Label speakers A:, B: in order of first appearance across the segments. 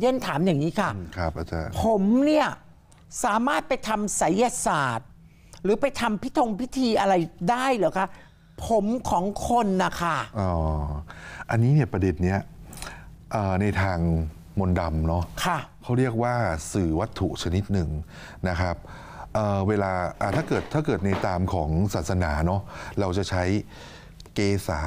A: เย็ยนถามอย่างนี้ค่ะครับอาจารย์ผมเนี่ยสามารถไปทำไสยศาสตร์ หรือไปทำพิธงพิธีอะไรได้หรอคะผมของคนนะคะ
B: อ๋ออันนี้เนี่ยประเด็นเนี้ยในทางมนต์ดำเนาะค่ะเขาเรียกว่าสื่อวัตถุชนิดหนึ่งนะครับเเวลาถ้าเกิดถ้าเกิดในตามของศาสนาเนาะเราจะใช้เกษา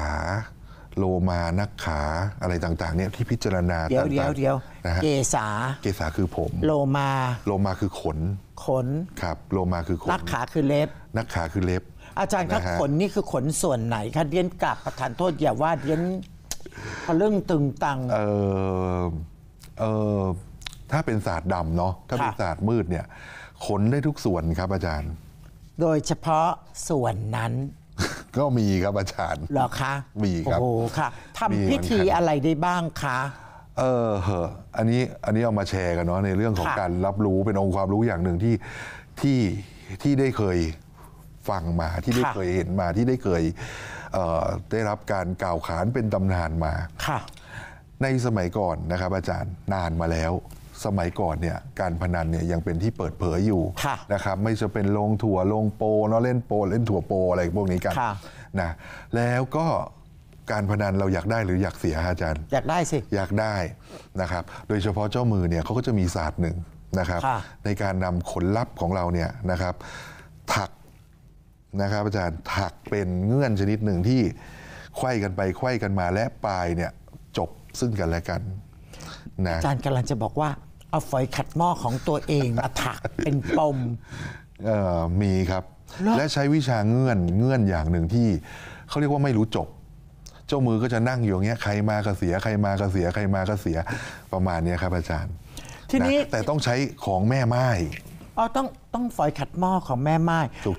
B: โลมา นักขา อะไรต่าง ๆ เนี่ย ที่พิจารณาเดี๋ยว เดี๋ยวเดี๋ยวนะฮะเกษา เกษาคือผม โลมา โลมาคือขน ขน ครับ โลมาคือขน นักขาคือเล็บ นักขาคือเล็บ อาจารย์ครับ ขน
A: นี่คือขนส่วนไหนคะเดียนกับประธาน
B: โทษอย่าว่าเดียนเรื่องตึงตังเออเออถ้าเป็นศาสตร์ดำเนาะ ถ้าเป็นศาสตร์มืดเนี่ย ขนได้ทุกส่วนครับอาจารย์ โดยเฉพาะส่วนนั้นก็มีครับอาจารย์ เหรอคะ มีครับ โอ้โหค่ะทำพิธีอะไ
A: รได้บ้างคะ
B: เออเหออันนี้ อันนี้เอามาแชร์กันเนาะ ในเรื่องของการรับรู้ เป็นองค์ความรู้อย่างหนึ่งที่ ที่ ที่ได้เคยฟังมา ที่ได้เคยเห็นมา ที่ได้เคยได้รับการกล่าวขานเป็นตำนานมา ค่ะ ในสมัยก่อนนะครับอาจารย์ นานมาแล้วสมัยก่อนเนี่ยการพนันเนี่ยยังเป็นที่เปิดเผยอยู่ะนะครับไม่จะเป็นลงถั่วลงโปเนาะเล่นโป เล่นถั่วโปอะไรพวกนี้กันนะแล้วก็การพนันเราอยากได้หรืออยากเสียอาจารย์ อยากได้สิอยากได้นะครับ โดยเฉพาะเจ้ามือเนี่ยเขาก็จะมีศาสตร์หนึ่งนะครับ ในการนำขนลับของเราเนี่ยนะครับถักนะครับ อาจารย์ถักเป็นเงื่อนชนิดหนึ่งที่ไขว้กันไปไขว้กันมาและปลายเนี่ยจบซึ่งกันและกันนะอาจารย์
A: กำลังจะบอกว่าเอาฝอยขัดหม้อของตัวเองมา
B: ถักเป็นปมเอ่อมีครับ และใช้วิชาเงื่อนเงื่อนอย่างหนึ่งที่ เขาเรียกว่าไม่รู้จบ เจ้ามือก็จะนั่งอยู่อย่างเงี้ยใครมาก็เสียใครมาก็เสียใครมาก็เสียประมาณนี้ครับอาจารย์ ทีนี้แต่ต้องใช้ของแม่ไม้อ๋อต้องต้องฝอยขัดหม้อของแ
A: ม่ไม้ถูก